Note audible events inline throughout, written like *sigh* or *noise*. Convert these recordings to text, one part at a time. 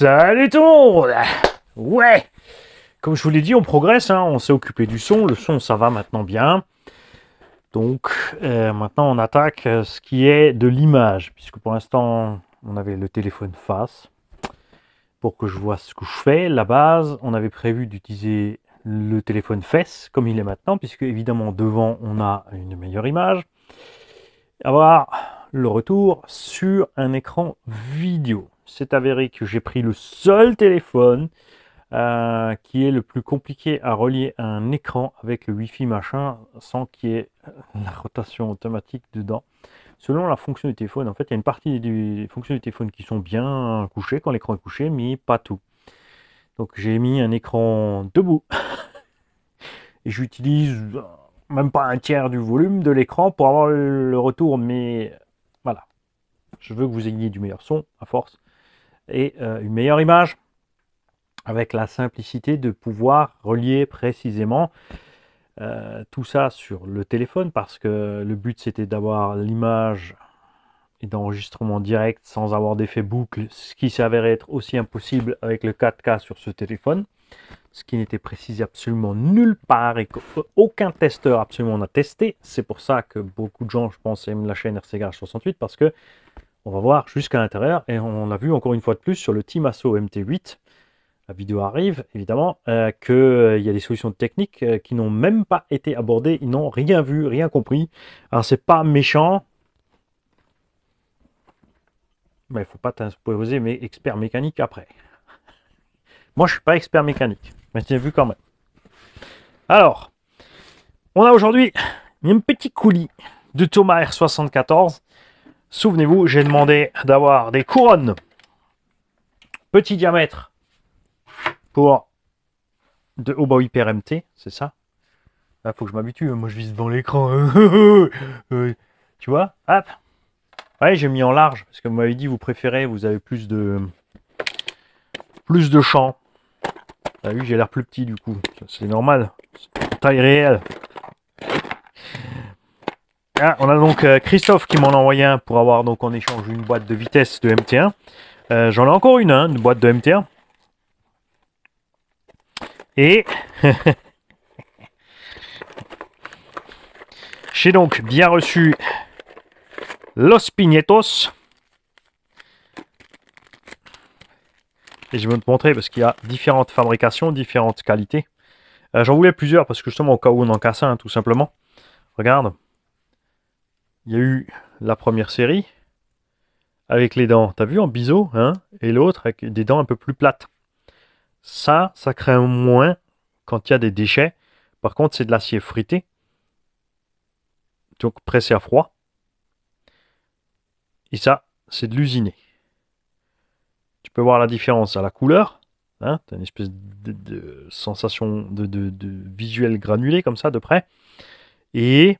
Salut tout le monde Ouais Comme je vous l'ai dit, on progresse, hein. on s'est occupé du son, le son ça va maintenant bien. Donc euh, maintenant on attaque euh, ce qui est de l'image, puisque pour l'instant on avait le téléphone face. Pour que je vois ce que je fais, la base, on avait prévu d'utiliser le téléphone fesse comme il est maintenant, puisque évidemment devant on a une meilleure image. Avoir le retour sur un écran vidéo. C'est avéré que j'ai pris le seul téléphone euh, qui est le plus compliqué à relier à un écran avec le wifi machin sans qu'il y ait euh, la rotation automatique dedans. Selon la fonction du téléphone, en fait, il y a une partie des fonctions du téléphone qui sont bien couchées quand l'écran est couché, mais pas tout. Donc j'ai mis un écran debout *laughs* et j'utilise euh, même pas un tiers du volume de l'écran pour avoir le retour, mais voilà. Je veux que vous ayez du meilleur son à force et euh, une meilleure image avec la simplicité de pouvoir relier précisément euh, tout ça sur le téléphone parce que le but c'était d'avoir l'image et d'enregistrement direct sans avoir d'effet boucle, ce qui s'avérait être aussi impossible avec le 4K sur ce téléphone, ce qui n'était précisé absolument nulle part et qu'aucun testeur absolument n'a testé. C'est pour ça que beaucoup de gens, je pense, aiment la chaîne Garage 68 parce que on va voir jusqu'à l'intérieur et on a vu encore une fois de plus sur le Team Asso MT8, la vidéo arrive évidemment, euh, que qu'il euh, y a des solutions techniques euh, qui n'ont même pas été abordées, ils n'ont rien vu, rien compris. Alors c'est pas méchant, mais il faut pas t'imposer mais expert mécanique après. *laughs* Moi je suis pas expert mécanique, mais j'ai vu quand même. Alors, on a aujourd'hui une petite coulis de Thomas R74 Souvenez-vous, j'ai demandé d'avoir des couronnes petit diamètre pour de oh c'est ça. Là, ah, faut que je m'habitue, moi je vis devant l'écran. *laughs* Euh, tu vois Hop. Ouais, j'ai mis en large parce que vous m'avez dit vous préférez, vous avez plus de plus de champ. Ah oui, j'ai l'air plus petit du coup. C'est normal. Taille réelle. Ah, on a donc euh, Christophe qui m'en a envoyé un pour avoir donc en échange une boîte de vitesse de MT1. Euh, j'en ai encore une, hein, une boîte de MT1. Et *laughs* j'ai donc bien reçu Los Pignetos. Et je vais vous montrer parce qu'il y a différentes fabrications, différentes qualités. Euh, j'en voulais plusieurs parce que justement au cas où on en casse un, tout simplement. Regarde il y a eu la première série avec les dents, t'as vu, en biseau, hein, et l'autre avec des dents un peu plus plates. Ça, ça craint moins quand il y a des déchets. Par contre, c'est de l'acier frité, donc pressé à froid. Et ça, c'est de l'usiné. Tu peux voir la différence à la couleur. Hein, une espèce de, sensation de visuel granulé comme ça de près. Et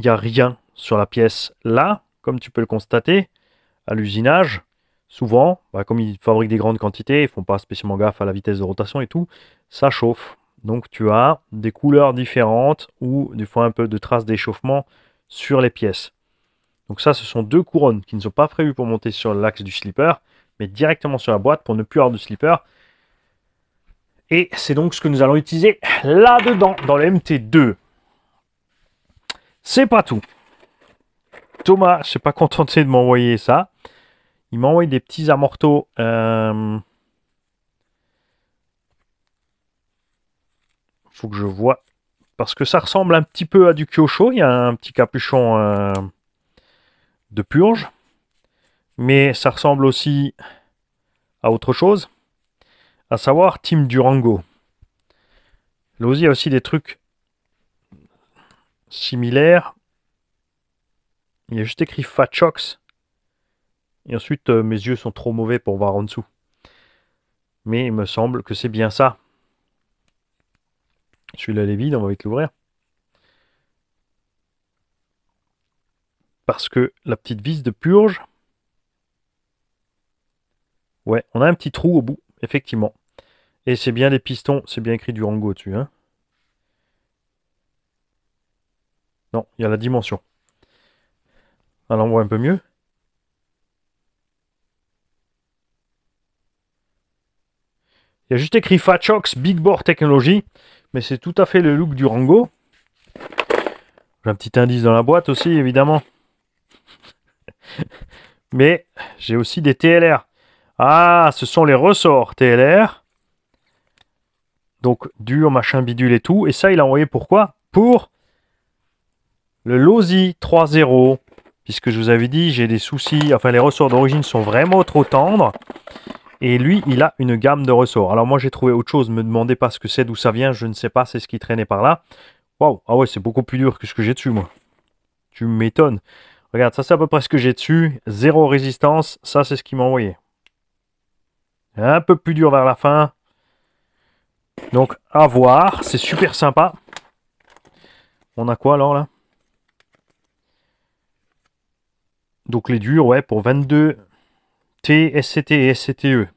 il n'y a rien sur la pièce là, comme tu peux le constater, à l'usinage. Souvent, bah, comme ils fabriquent des grandes quantités, ils font pas spécialement gaffe à la vitesse de rotation et tout, ça chauffe. Donc tu as des couleurs différentes ou des fois un peu de traces d'échauffement sur les pièces. Donc ça, ce sont deux couronnes qui ne sont pas prévues pour monter sur l'axe du slipper, mais directement sur la boîte pour ne plus avoir de slipper. Et c'est donc ce que nous allons utiliser là-dedans, dans le MT2. C'est pas tout. Thomas, je sais pas contenté de m'envoyer ça. Il m'a envoyé des petits amorteaux. Il Faut que je vois. Parce que ça ressemble un petit peu à du Kyosho. Il y a un petit capuchon euh, de purge. Mais ça ressemble aussi à autre chose. À savoir Team Durango. L'Ozi a aussi des trucs similaire. Il y a juste écrit Fat Et ensuite, euh, mes yeux sont trop mauvais pour voir en dessous. Mais il me semble que c'est bien ça. Celui-là, il est vide, on va vite l'ouvrir. Parce que la petite vis de purge... Ouais, on a un petit trou au bout, effectivement. Et c'est bien des pistons, c'est bien écrit du rango dessus. Hein. Non, il y a la dimension. Alors on voit un peu mieux. Il y a juste écrit Fatchox Big Board Technology, mais c'est tout à fait le look du Rango. J'ai un petit indice dans la boîte aussi, évidemment. *laughs* mais j'ai aussi des TLR. Ah, ce sont les ressorts TLR. Donc dur, machin, bidule et tout. Et ça, il a envoyé pourquoi Pour le Lozi 3.0, puisque je vous avais dit, j'ai des soucis. Enfin, les ressorts d'origine sont vraiment trop tendres. Et lui, il a une gamme de ressorts. Alors moi, j'ai trouvé autre chose. Me demandez pas ce que c'est, d'où ça vient. Je ne sais pas. C'est ce qui traînait par là. Waouh. Ah ouais, c'est beaucoup plus dur que ce que j'ai dessus, moi. Tu m'étonnes. Regarde, ça, c'est à peu près ce que j'ai dessus. Zéro résistance. Ça, c'est ce qui m'a envoyé. Un peu plus dur vers la fin. Donc, à voir. C'est super sympa. On a quoi, alors, là Donc les durs, ouais, pour 22 T, SCT et E.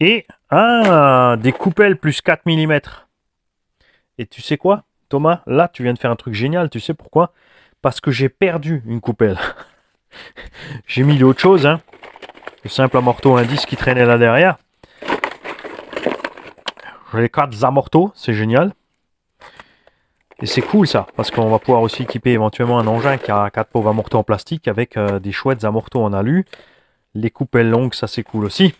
Et ah, des coupelles plus 4 mm. Et tu sais quoi, Thomas Là, tu viens de faire un truc génial. Tu sais pourquoi Parce que j'ai perdu une coupelle. *laughs* j'ai mis d'autres choses. Hein. Le simple amorto indice qui traînait là derrière. Les quatre amortos, c'est génial. Et c'est cool ça, parce qu'on va pouvoir aussi équiper éventuellement un engin qui a quatre pauvres amortis en plastique avec euh, des chouettes amortis en alu. Les coupelles longues, ça c'est cool aussi.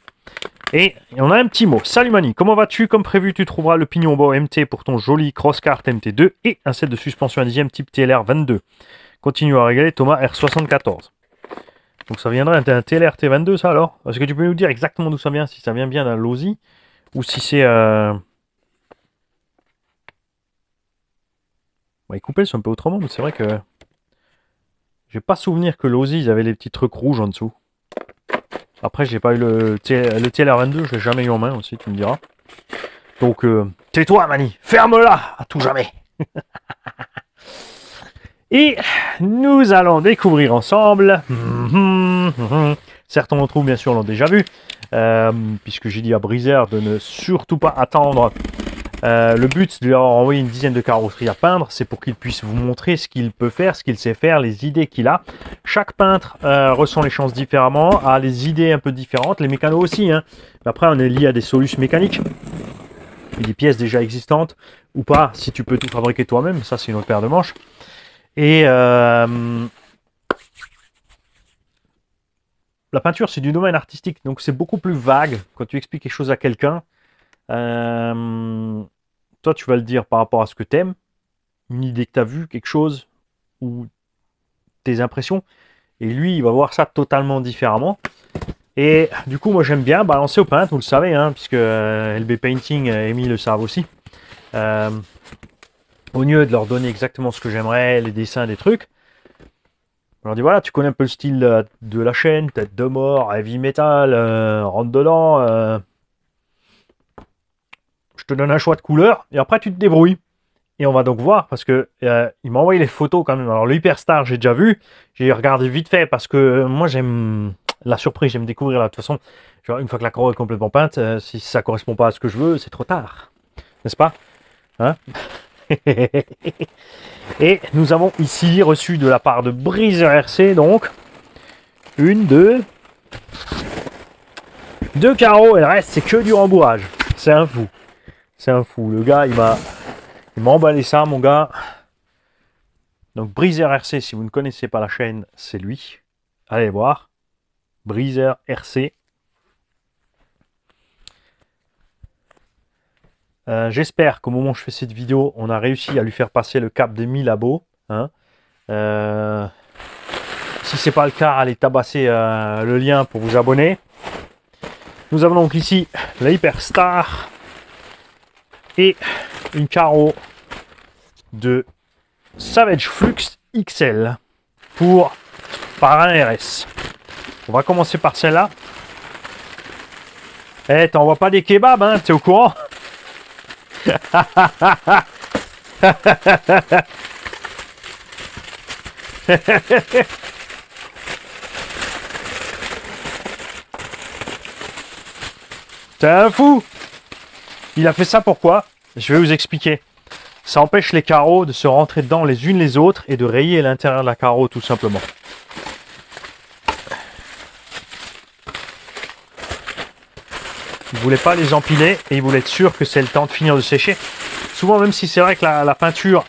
Et on a un petit mot. Salut Mani, comment vas-tu Comme prévu, tu trouveras le pignon bas MT pour ton joli cross-cart MT2 et un set de suspension 10 dixième type TLR 22. Continue à régaler Thomas R74. Donc ça viendrait un TLR T22 ça alors Est-ce que tu peux nous dire exactement d'où ça vient Si ça vient bien d'un Lozi ou si c'est... Euh, couper les coupelles sont un peu autrement, mais c'est vrai que... J'ai pas souvenir que l'Ozzy, ils avaient les petits trucs rouges en dessous. Après, j'ai pas eu le, le TLR22, je l'ai jamais eu en main aussi, tu me diras. Donc, euh, tais-toi, Mani, ferme-la à tout jamais. *laughs* Et nous allons découvrir ensemble. *laughs* Certains d'entre vous, bien sûr, l'ont déjà vu, euh, puisque j'ai dit à briser de ne surtout pas attendre euh, le but de lui avoir envoyé une dizaine de carrosseries à peindre, c'est pour qu'il puisse vous montrer ce qu'il peut faire, ce qu'il sait faire, les idées qu'il a. Chaque peintre euh, ressent les chances différemment, a les idées un peu différentes, les mécanos aussi. Hein. après, on est lié à des solutions mécaniques des pièces déjà existantes ou pas, si tu peux tout fabriquer toi-même, ça c'est une autre paire de manches. Et euh, la peinture c'est du domaine artistique, donc c'est beaucoup plus vague quand tu expliques quelque chose à quelqu'un. Euh, toi, tu vas le dire par rapport à ce que t'aimes, une idée que tu as vue, quelque chose, ou tes impressions. Et lui, il va voir ça totalement différemment. Et du coup, moi, j'aime bien balancer aux peintres, vous le savez, hein, puisque euh, LB Painting et euh, Amy le savent aussi. au lieu de leur donner exactement ce que j'aimerais, les dessins, des trucs, on leur dit voilà, tu connais un peu le style de la chaîne, peut tête de mort, heavy metal, euh, rentre dedans, je te donne un choix de couleur et après tu te débrouilles. Et on va donc voir parce que euh, il m'a envoyé les photos quand même. Alors le j'ai déjà vu, j'ai regardé vite fait parce que euh, moi j'aime la surprise, j'aime découvrir là. De toute façon, genre, une fois que la croix est complètement peinte, euh, si ça correspond pas à ce que je veux, c'est trop tard, n'est-ce pas hein *laughs* Et nous avons ici reçu de la part de Breezer RC donc une, deux, deux carreaux et le reste c'est que du rembourrage. C'est un fou. C'est un fou. Le gars, il m'a, emballé ça, mon gars. Donc, Breezer RC, si vous ne connaissez pas la chaîne, c'est lui. Allez voir. Breezer RC. Euh, j'espère qu'au moment où je fais cette vidéo, on a réussi à lui faire passer le cap des 1000 abos. Hein. Euh, si c'est pas le cas, allez tabasser euh, le lien pour vous abonner. Nous avons donc ici la Hyperstar et une carreau de Savage Flux XL pour par un RS. On va commencer par celle-là. Eh, t'envoies pas des kebabs, hein, t'es au courant *laughs* T'es un fou il a fait ça pourquoi Je vais vous expliquer. Ça empêche les carreaux de se rentrer dedans les unes les autres et de rayer l'intérieur de la carreau tout simplement. Il ne voulait pas les empiler et il voulait être sûr que c'est le temps de finir de sécher. Souvent, même si c'est vrai que la, peinture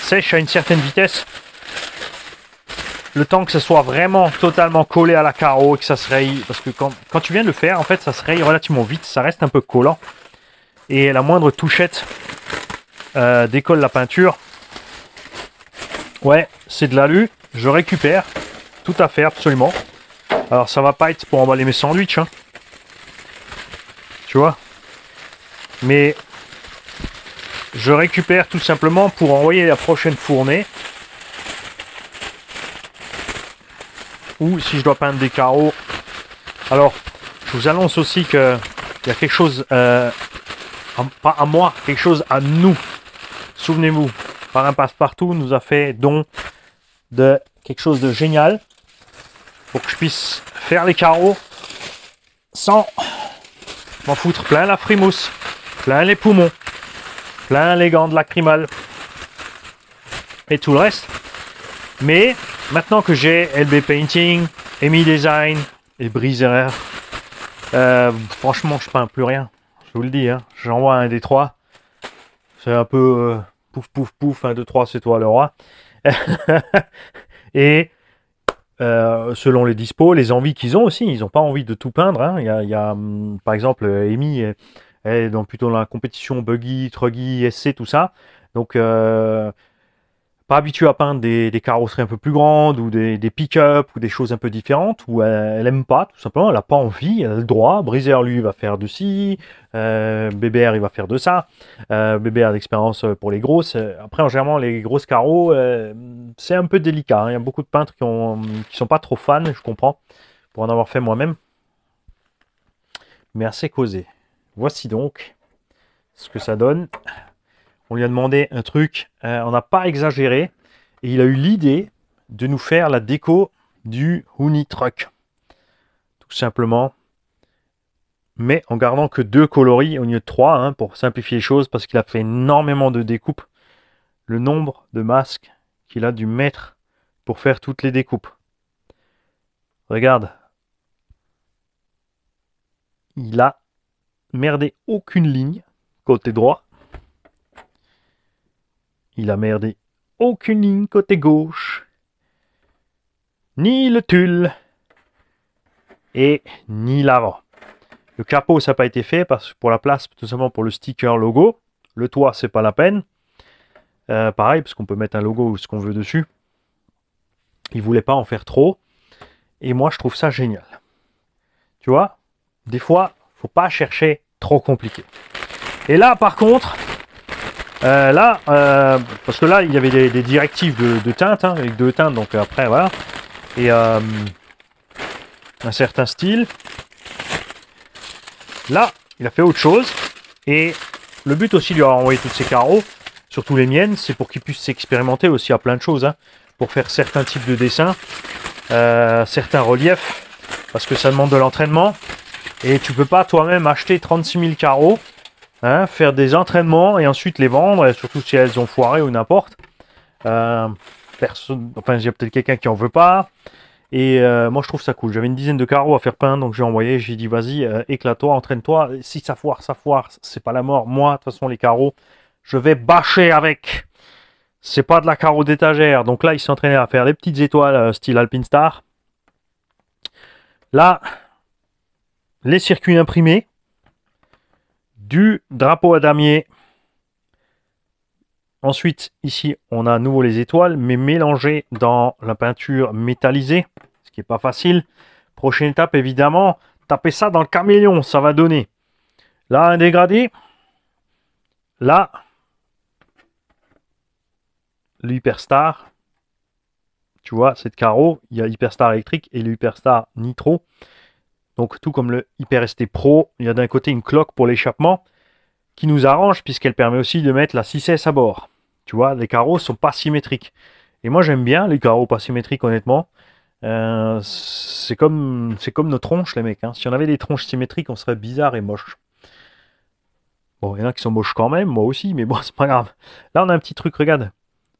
sèche à une certaine vitesse, le temps que ce soit vraiment totalement collé à la carreau et que ça se raye. Parce que quand, tu viens de le faire, en fait, ça se raye relativement vite, ça reste un peu collant. Et la moindre touchette euh, décolle la peinture. Ouais, c'est de l'alu. Je récupère. Tout à fait, absolument. Alors ça va pas être pour emballer mes sandwichs. Hein. Tu vois Mais je récupère tout simplement pour envoyer la prochaine fournée ou si je dois peindre des carreaux. Alors, je vous annonce aussi que il y a quelque chose, euh, pas à moi, quelque chose à nous. Souvenez-vous, par un passe-partout nous a fait don de quelque chose de génial pour que je puisse faire les carreaux sans m'en foutre plein la frimousse, plein les poumons, plein les gants de lacrymal et tout le reste. Mais maintenant que j'ai LB Painting, EMI Design et Brise euh, franchement, je peins plus rien. Je vous le dis, hein. j'envoie un des trois. C'est un peu euh, pouf, pouf, pouf, 1, 2, 3, c'est toi le roi. *laughs* et euh, selon les dispos, les envies qu'ils ont aussi, ils n'ont pas envie de tout peindre. Hein. Il, y a, hum, par exemple, Amy est, dans, plutôt la compétition buggy, truggy, SC, tout ça. Donc, euh, pas habituée à peindre des, carrosseries un peu plus grandes ou des, pick-up ou des choses un peu différentes où elle, n'aime aime pas, tout simplement, elle n'a pas envie, elle a le droit. briseur lui, va faire de ci, euh, il va faire de ça. Euh, BBR, l'expérience euh, pour les grosses. Euh, après, en général, les grosses carreaux, euh, c'est un peu délicat. Hein. Il y a beaucoup de peintres qui ont qui sont pas trop fans, je comprends, pour en avoir fait moi-même. Mais assez causé. Voici donc ce que ça donne. On lui a demandé un truc, euh, on n'a pas exagéré, et il a eu l'idée de nous faire la déco du Huni Truck. Tout simplement. Mais en gardant que deux coloris au lieu de trois, hein, pour simplifier les choses, parce qu'il a fait énormément de découpes. Le nombre de masques qu'il a dû mettre pour faire toutes les découpes. Regarde. Il a merdé aucune ligne côté droit. Il a merdé aucune ligne côté gauche, ni le tulle, et ni l'avant. Le capot, ça n'a pas été fait parce que pour la place, tout simplement pour le sticker logo. Le toit, c'est pas la peine. Euh, pareil, parce qu'on peut mettre un logo ou ce qu'on veut dessus. ne voulait pas en faire trop. Et moi, je trouve ça génial. Tu vois, des fois, faut pas chercher trop compliqué. Et là, par contre, euh, là, euh, parce que là, il y avait des, directives de, de teinte, hein, avec deux teintes, donc après, voilà. Et euh, un certain style. Là, il a fait autre chose. Et le but aussi de lui avoir envoyé toutes ses carreaux, surtout les miennes, c'est pour qu'il puisse s'expérimenter aussi à plein de choses, hein, pour faire certains types de dessins, certains reliefs, parce que ça demande de l'entraînement. Et tu peux pas toi-même acheter 36 000 carreaux Hein, faire des entraînements et ensuite les vendre, surtout si elles ont foiré ou n'importe. Euh, personne, enfin, il y a peut-être quelqu'un qui en veut pas. Et euh, moi, je trouve ça cool. J'avais une dizaine de carreaux à faire peindre, donc j'ai envoyé, j'ai dit, vas-y, euh, éclate-toi, entraîne-toi. Si ça foire, ça foire, c'est pas la mort. Moi, de toute façon, les carreaux, je vais bâcher avec. C'est pas de la carreau d'étagère. Donc là, il entraîné à faire des petites étoiles style Alpine Star. Là, les circuits imprimés du drapeau à damier. Ensuite, ici, on a à nouveau les étoiles, mais mélangées dans la peinture métallisée, ce qui n'est pas facile. Prochaine étape, évidemment, taper ça dans le caméléon, ça va donner. Là, un dégradé. Là, l'hyperstar. Tu vois, cette carreau. Il y a hyperstar électrique et l'hyperstar nitro. Donc tout comme le Hyper-ST Pro, il y a d'un côté une cloque pour l'échappement qui nous arrange puisqu'elle permet aussi de mettre la 6S à bord. Tu vois, les carreaux sont pas symétriques. Et moi j'aime bien les carreaux pas symétriques honnêtement. Euh, c'est comme c'est comme nos tronches les mecs. Hein. Si on avait des tronches symétriques, on serait bizarre et moche. Bon, il y en a qui sont moches quand même, moi aussi, mais bon, *laughs* c'est pas grave. Là, on a un petit truc, regarde.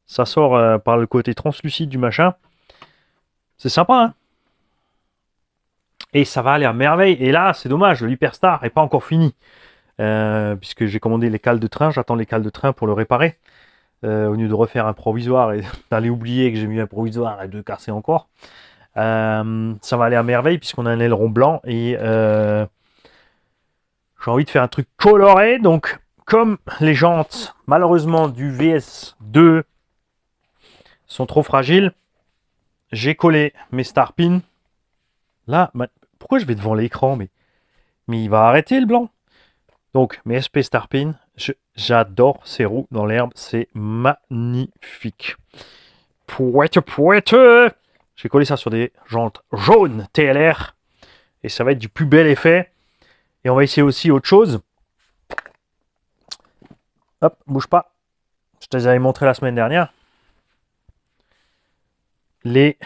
Ça sort euh, par le côté translucide du machin. C'est sympa, hein et ça va aller à merveille. Et là, c'est dommage, l'hyperstar n'est pas encore fini. Euh, puisque j'ai commandé les cales de train, j'attends les cales de train pour le réparer. Euh, au lieu de refaire un provisoire et *laughs* d'aller oublier que j'ai mis un provisoire et de casser encore. Euh, ça va aller à merveille puisqu'on a un aileron blanc et j'ai envie de faire un truc coloré. Donc, comme les jantes, malheureusement, du VS2 sont trop fragiles, j'ai collé mes star pins. Là, pourquoi je vais devant l'écran mais, mais il va arrêter le blanc. Donc, mes SP Starpin, j'adore ces roues dans l'herbe, c'est magnifique. Pouette, pouette J'ai collé ça sur des jantes jaunes TLR, et ça va être du plus bel effet. Et on va essayer aussi autre chose. Hop, bouge pas. Je te les avais montré la semaine dernière. Les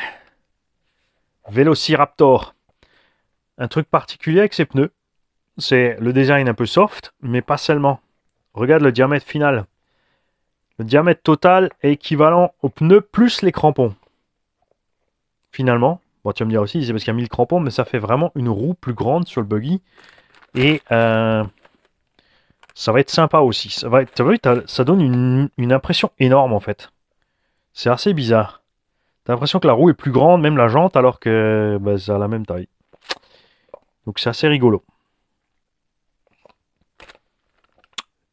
Velociraptor. Un truc particulier avec ces pneus, c'est le design un peu soft, mais pas seulement. Regarde le diamètre final. Le diamètre total est équivalent au pneu plus les crampons. Finalement, bon, tu vas me dire aussi, c'est parce qu'il y a 1000 crampons, mais ça fait vraiment une roue plus grande sur le buggy. Et euh, ça va être sympa aussi. Ça, va être, ça donne une, impression énorme en fait. C'est assez bizarre. T'as l'impression que la roue est plus grande, même la jante, alors que bah, ça a la même taille. Donc c'est assez rigolo.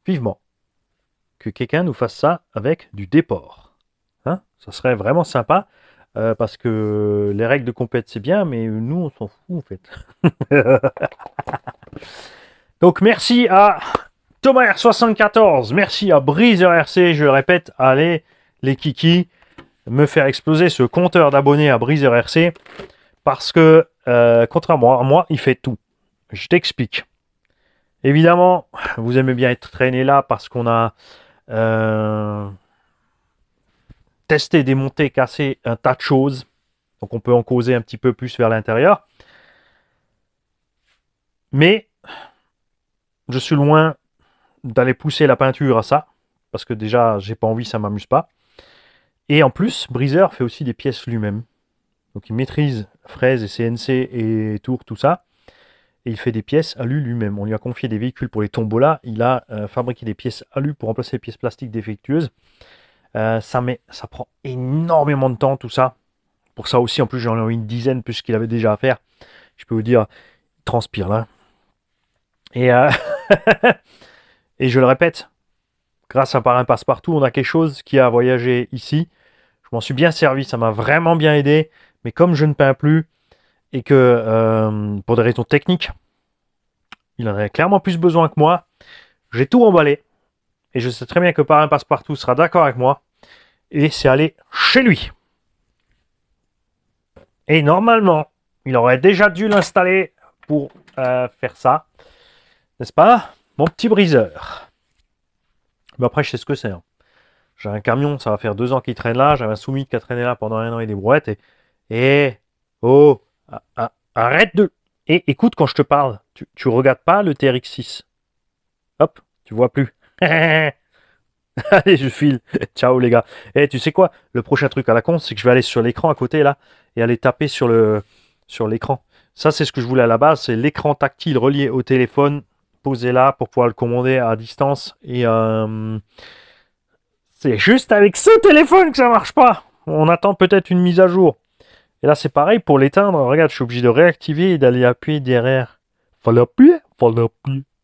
Vivement que quelqu'un nous fasse ça avec du déport. Hein ça serait vraiment sympa. Euh, parce que les règles de compète c'est bien, mais nous on s'en fout en fait. *laughs* Donc merci à Thomas 74 merci à Breezer RC, je répète, allez les kiki, me faire exploser ce compteur d'abonnés à Breezer RC, parce que euh, contrairement à moi, il fait tout. Je t'explique. Évidemment, vous aimez bien être traîné là parce qu'on a euh, testé, démonté, cassé un tas de choses. Donc on peut en causer un petit peu plus vers l'intérieur. Mais je suis loin d'aller pousser la peinture à ça. Parce que déjà, j'ai pas envie, ça m'amuse pas. Et en plus, Breezer fait aussi des pièces lui-même. Donc il maîtrise Fraise et CNC et Tours, tout ça. Et il fait des pièces à lui-même. On lui a confié des véhicules pour les tombolas. Il a euh, fabriqué des pièces alu pour remplacer les pièces plastiques défectueuses. Euh, ça, met, ça prend énormément de temps tout ça. Pour ça aussi, en plus, j'en ai eu une dizaine puisqu'il avait déjà à faire. Je peux vous dire, il transpire là. Et, euh, *laughs* et je le répète, grâce à Parrain Passe-Partout, on a quelque chose qui a voyagé ici. Je m'en suis bien servi, ça m'a vraiment bien aidé. Mais comme je ne peins plus et que euh, pour des raisons techniques, il en a clairement plus besoin que moi, j'ai tout emballé. Et je sais très bien que Parrain Passepartout sera d'accord avec moi. Et c'est allé chez lui. Et normalement, il aurait déjà dû l'installer pour euh, faire ça. N'est-ce pas Mon petit briseur. Mais après, je sais ce que c'est. Hein. J'ai un camion, ça va faire deux ans qu'il traîne là. J'avais un soumis qui a traîné là pendant un an et des brouettes. Et eh, oh, arrête de... Eh, écoute quand je te parle, tu, tu regardes pas le TRX6. Hop, tu vois plus. *laughs* Allez, je file. *laughs* Ciao les gars. Eh, tu sais quoi Le prochain truc à la con, c'est que je vais aller sur l'écran à côté là et aller taper sur le sur l'écran. Ça, c'est ce que je voulais à la base, c'est l'écran tactile relié au téléphone posé là pour pouvoir le commander à distance. Et euh, c'est juste avec ce téléphone que ça marche pas. On attend peut-être une mise à jour. Et là, c'est pareil pour l'éteindre. Regarde, je suis obligé de réactiver et d'aller appuyer derrière. Faut appuyer, faut appuyer.